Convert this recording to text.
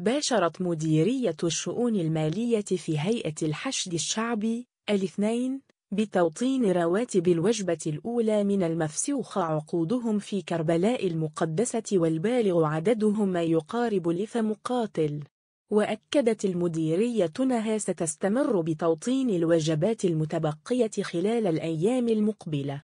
باشرت مديرية الشؤون المالية في هيئة الحشد الشعبي الاثنين بتوطين رواتب الوجبة الأولى من المفسوخ عقودهم في كربلاء المقدسة والبالغ عددهم ما يقارب لف مقاتل وأكدت المديرية أنها ستستمر بتوطين الوجبات المتبقية خلال الأيام المقبلة